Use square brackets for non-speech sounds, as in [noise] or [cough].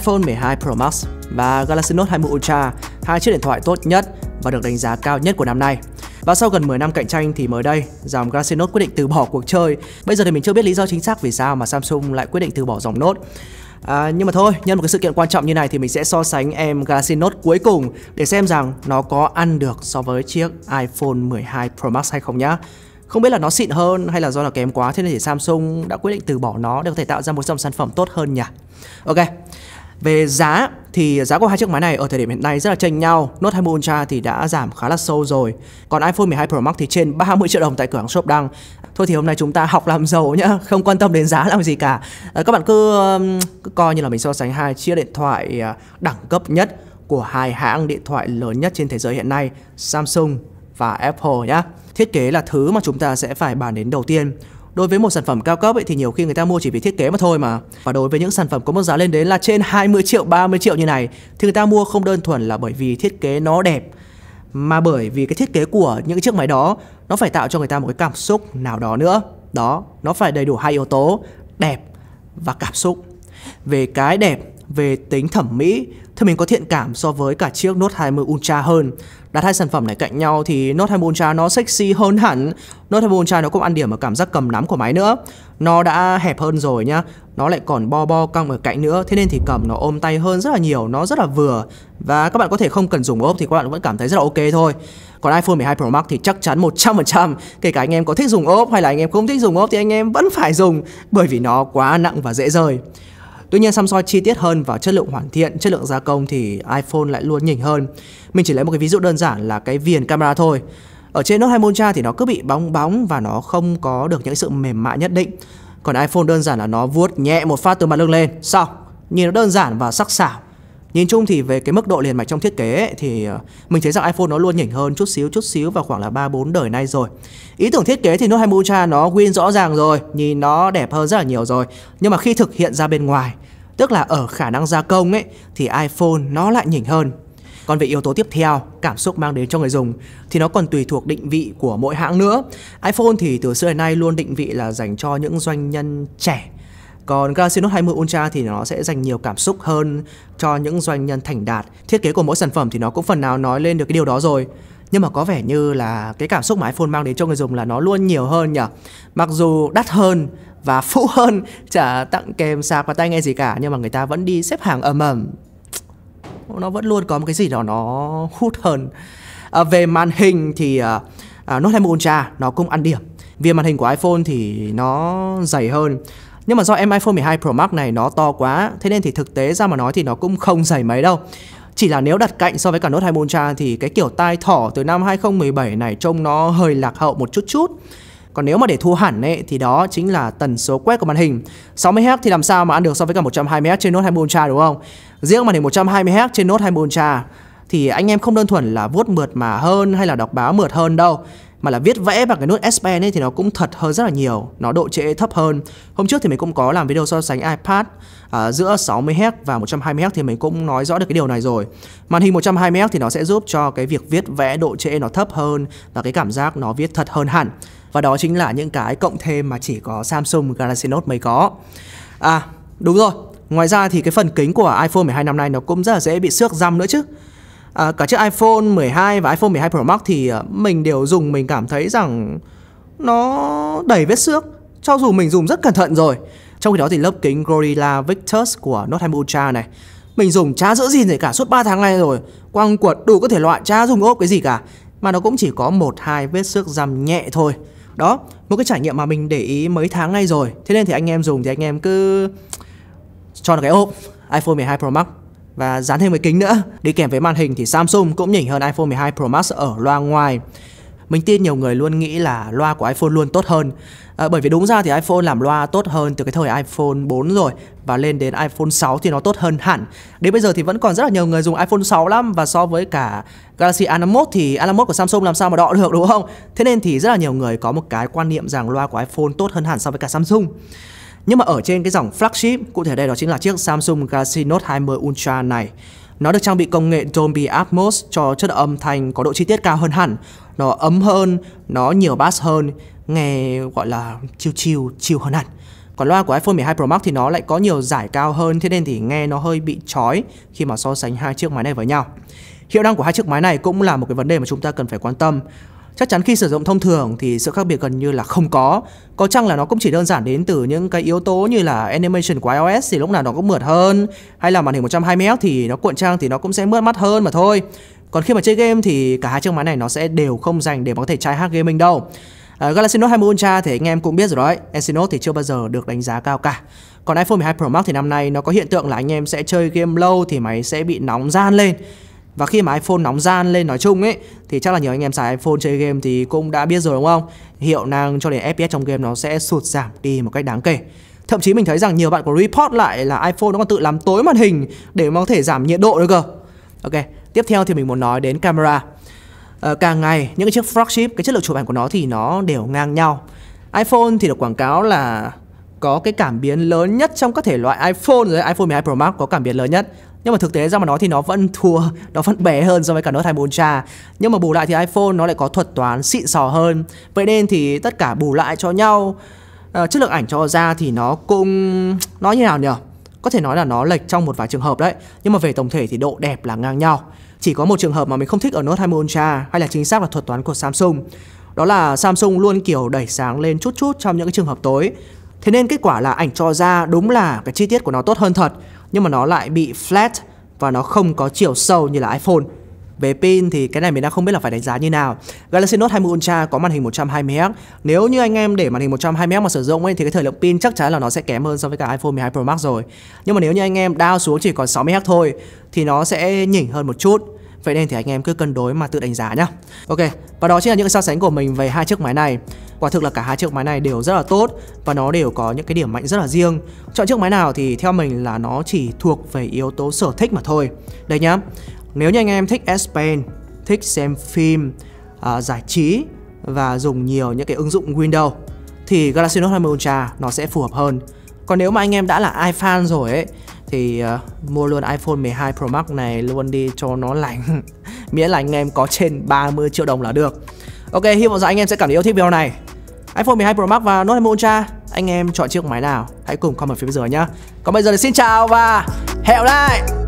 iPhone 12 Pro Max và Galaxy Note 20 Ultra, hai chiếc điện thoại tốt nhất và được đánh giá cao nhất của năm nay. Và sau gần 10 năm cạnh tranh thì mới đây, dòng Galaxy Note quyết định từ bỏ cuộc chơi. Bây giờ thì mình chưa biết lý do chính xác vì sao mà Samsung lại quyết định từ bỏ dòng Note. À, nhưng mà thôi, nhân một cái sự kiện quan trọng như này thì mình sẽ so sánh em Galaxy Note cuối cùng để xem rằng nó có ăn được so với chiếc iPhone 12 Pro Max hay không nhá. Không biết là nó xịn hơn hay là do nó kém quá thế nên thì Samsung đã quyết định từ bỏ nó để có thể tạo ra một dòng sản phẩm tốt hơn nhỉ. Ok, về giá thì giá của hai chiếc máy này ở thời điểm hiện nay rất là chênh nhau. Note 20 Ultra thì đã giảm khá là sâu rồi. Còn iPhone 12 Pro Max thì trên 30 triệu đồng tại cửa hàng shop đăng. Thôi thì hôm nay chúng ta học làm giàu nhá, không quan tâm đến giá làm gì cả. À, các bạn cứ, um, cứ coi như là mình so sánh hai chiếc điện thoại à, đẳng cấp nhất của hai hãng điện thoại lớn nhất trên thế giới hiện nay, Samsung và Apple nhá. Thiết kế là thứ mà chúng ta sẽ phải bàn đến đầu tiên đối với một sản phẩm cao cấp ấy, thì nhiều khi người ta mua chỉ vì thiết kế mà thôi mà và đối với những sản phẩm có mức giá lên đến là trên 20 triệu 30 triệu như này thì người ta mua không đơn thuần là bởi vì thiết kế nó đẹp mà bởi vì cái thiết kế của những chiếc máy đó nó phải tạo cho người ta một cái cảm xúc nào đó nữa đó nó phải đầy đủ hai yếu tố đẹp và cảm xúc về cái đẹp về tính thẩm mỹ thì mình có thiện cảm so với cả chiếc Note 20 Ultra hơn. Đặt hai sản phẩm này cạnh nhau thì Note 20 Ultra nó sexy hơn hẳn. Note 20 Ultra nó cũng ăn điểm ở cảm giác cầm nắm của máy nữa. Nó đã hẹp hơn rồi nhá. Nó lại còn bo bo cong ở cạnh nữa, thế nên thì cầm nó ôm tay hơn rất là nhiều, nó rất là vừa. Và các bạn có thể không cần dùng ốp thì các bạn vẫn cảm thấy rất là ok thôi. Còn iPhone 12 Pro Max thì chắc chắn 100% Kể cả anh em có thích dùng ốp hay là anh em không thích dùng ốp thì anh em vẫn phải dùng Bởi vì nó quá nặng và dễ rơi Tuy nhiên Samsung chi tiết hơn và chất lượng hoàn thiện, chất lượng gia công thì iPhone lại luôn nhỉnh hơn. Mình chỉ lấy một cái ví dụ đơn giản là cái viền camera thôi. Ở trên Note 2 Ultra thì nó cứ bị bóng bóng và nó không có được những sự mềm mại nhất định. Còn iPhone đơn giản là nó vuốt nhẹ một phát từ mặt lưng lên, xong. Nhìn nó đơn giản và sắc sảo. Nhìn chung thì về cái mức độ liền mạch trong thiết kế ấy, thì ờ, mình thấy rằng iPhone nó luôn nhỉnh hơn chút xíu chút xíu vào khoảng là 3 4 đời nay rồi. Ý tưởng thiết kế thì Note 20 Ultra nó win rõ ràng rồi, nhìn nó đẹp hơn rất là nhiều rồi. Nhưng mà khi thực hiện ra bên ngoài Tức là ở khả năng gia công ấy thì iPhone nó lại nhỉnh hơn. Còn về yếu tố tiếp theo, cảm xúc mang đến cho người dùng thì nó còn tùy thuộc định vị của mỗi hãng nữa. iPhone thì từ xưa đến nay luôn định vị là dành cho những doanh nhân trẻ. Còn Galaxy Note 20 Ultra thì nó sẽ dành nhiều cảm xúc hơn cho những doanh nhân thành đạt. Thiết kế của mỗi sản phẩm thì nó cũng phần nào nói lên được cái điều đó rồi nhưng mà có vẻ như là cái cảm xúc mà iPhone mang đến cho người dùng là nó luôn nhiều hơn nhỉ mặc dù đắt hơn và [laughs] phũ hơn chả tặng kèm sạc và tai nghe gì cả nhưng mà người ta vẫn đi xếp hàng ầm ầm nó vẫn luôn có một cái gì đó nó hút hơn à, về màn hình thì à, à, Note 21 Ultra nó cũng ăn điểm vì màn hình của iPhone thì nó dày hơn nhưng mà do em iPhone 12 Pro Max này nó to quá Thế nên thì thực tế ra mà nói thì nó cũng không dày mấy đâu chỉ là nếu đặt cạnh so với cả Note 2 Ultra thì cái kiểu tai thỏ từ năm 2017 này trông nó hơi lạc hậu một chút chút. Còn nếu mà để thu hẳn ấy, thì đó chính là tần số quét của màn hình 60Hz thì làm sao mà ăn được so với cả 120Hz trên Note 20 Ultra đúng không? Riêng màn hình 120Hz trên Note 20 Ultra thì anh em không đơn thuần là vuốt mượt mà hơn hay là đọc báo mượt hơn đâu mà là viết vẽ bằng cái nút S Pen ấy thì nó cũng thật hơn rất là nhiều nó độ trễ thấp hơn hôm trước thì mình cũng có làm video so sánh iPad à, giữa 60Hz và 120Hz thì mình cũng nói rõ được cái điều này rồi màn hình 120Hz thì nó sẽ giúp cho cái việc viết vẽ độ trễ nó thấp hơn và cái cảm giác nó viết thật hơn hẳn và đó chính là những cái cộng thêm mà chỉ có Samsung Galaxy Note mới có à đúng rồi Ngoài ra thì cái phần kính của iPhone 12 năm nay nó cũng rất là dễ bị xước răm nữa chứ à, cả chiếc iPhone 12 và iPhone 12 Pro Max thì ờ, mình đều dùng mình cảm thấy rằng nó đầy vết xước cho dù mình dùng rất cẩn thận rồi. Trong khi đó thì lớp kính Gorilla Victus của Note 20 Ultra này mình dùng chả giữ gìn gì cả suốt 3 tháng nay rồi Quăng quật đủ có thể loại chả dùng ốp cái gì cả Mà nó cũng chỉ có một hai vết xước rằm nhẹ thôi Đó, một cái trải nghiệm mà mình để ý mấy tháng nay rồi Thế nên thì anh em dùng thì anh em cứ cho là cái ốp iPhone 12 Pro Max và dán thêm cái kính nữa. Đi kèm với màn hình thì Samsung cũng nhỉnh hơn iPhone 12 Pro Max ở loa ngoài. Mình tin nhiều người luôn nghĩ là loa của iPhone luôn tốt hơn à, Bởi vì đúng ra thì iPhone làm loa tốt hơn từ cái thời iPhone 4 rồi Và lên đến iPhone 6 thì nó tốt hơn hẳn Đến bây giờ thì vẫn còn rất là nhiều người dùng iPhone 6 lắm Và so với cả Galaxy A51 thì A51 của Samsung làm sao mà đọ [laughs] được đúng không? Thế nên thì rất là nhiều người có một cái quan niệm rằng loa của iPhone tốt hơn hẳn so với cả Samsung nhưng mà ở trên cái dòng flagship, cụ thể đây đó chính là chiếc Samsung Galaxy Note 20 Ultra này. Nó được trang bị công nghệ Dolby Atmos cho chất âm thanh có độ chi tiết cao hơn hẳn, nó ấm hơn, nó nhiều bass hơn, nghe gọi là chill chill, chill hơn hẳn. Còn loa của iPhone 12 Pro Max thì nó lại có nhiều giải cao hơn, thế nên thì nghe nó hơi bị chói khi mà so sánh hai chiếc máy này với nhau. Hiệu năng của hai chiếc máy này cũng là một cái vấn đề mà chúng ta cần phải quan tâm. Chắc chắn khi sử dụng thông thường thì sự khác biệt gần như là không có. Có chăng là nó cũng chỉ đơn giản đến từ những cái yếu tố như là animation của iOS thì lúc nào nó cũng mượt hơn, hay là màn hình 120Hz thì nó cuộn trang thì nó cũng sẽ mượt mắt hơn mà thôi. Còn khi mà chơi game thì cả hai chiếc máy này nó sẽ đều không dành để có thể trai hack gaming đâu. Uh, Galaxy Note 20 Ultra thì anh em cũng biết rồi đấy, Exynos thì chưa bao giờ được đánh giá cao cả. Còn iPhone 12 Pro Max thì năm nay nó có hiện tượng là anh em sẽ chơi game lâu thì máy sẽ bị nóng gian lên. Và khi mà iPhone nóng gian lên nói chung ấy Thì chắc là nhiều anh em xài iPhone chơi game thì cũng đã biết rồi đúng không? Hiệu năng cho đến FPS trong game nó sẽ sụt giảm đi một cách đáng kể Thậm chí mình thấy rằng nhiều bạn có report lại là iPhone nó còn tự làm tối màn hình Để mà có thể giảm nhiệt độ được cơ Ok, tiếp theo thì mình muốn nói đến camera à, Càng ngày những cái chiếc flagship, cái chất lượng chụp ảnh của nó thì nó đều ngang nhau iPhone thì được quảng cáo là có cái cảm biến lớn nhất trong các thể loại iPhone rồi iPhone 12 Pro Max có cảm biến lớn nhất nhưng mà thực tế ra mà nói thì nó vẫn thua nó vẫn bé hơn so với cả Note 21 Ultra nhưng mà bù lại thì iPhone nó lại có thuật toán xịn sò hơn vậy nên thì tất cả bù lại cho nhau uh, chất lượng ảnh cho ra thì nó cũng nói như nào nhỉ có thể nói là nó lệch trong một vài trường hợp đấy nhưng mà về tổng thể thì độ đẹp là ngang nhau chỉ có một trường hợp mà mình không thích ở Note 20 Ultra hay là chính xác là thuật toán của Samsung đó là Samsung luôn kiểu đẩy sáng lên chút chút trong những cái trường hợp tối thế nên kết quả là ảnh cho ra đúng là cái chi tiết của nó tốt hơn thật nhưng mà nó lại bị flat và nó không có chiều sâu như là iPhone. Về pin thì cái này mình đang không biết là phải đánh giá như nào. Galaxy Note 20 Ultra có màn hình 120Hz. Nếu như anh em để màn hình 120Hz mà sử dụng ấy thì cái thời lượng pin chắc chắn là nó sẽ kém hơn so với cả iPhone 12 Pro Max rồi. Nhưng mà nếu như anh em down xuống chỉ còn 60Hz thôi thì nó sẽ nhỉnh hơn một chút. Vậy nên thì anh em cứ cân đối mà tự đánh giá nhá. Ok, và đó chính là những so sánh của mình về hai chiếc máy này. Quả thực là cả hai chiếc máy này đều rất là tốt và nó đều có những cái điểm mạnh rất là riêng. Chọn chiếc máy nào thì theo mình là nó chỉ thuộc về yếu tố sở thích mà thôi. Đây nhá. Nếu như anh em thích S Pen, thích xem phim, à, giải trí và dùng nhiều những cái ứng dụng Windows thì Galaxy Note 20 Ultra nó sẽ phù hợp hơn. Còn nếu mà anh em đã là iFan rồi ấy thì uh, mua luôn iPhone 12 Pro Max này luôn đi cho nó lành [laughs] miễn là anh em có trên 30 triệu đồng là được ok hy vọng rằng anh em sẽ cảm thấy yêu thích video này iPhone 12 Pro Max và Note 20 Ultra anh em chọn chiếc máy nào hãy cùng comment phía bây giờ nhá còn bây giờ thì xin chào và hẹn lại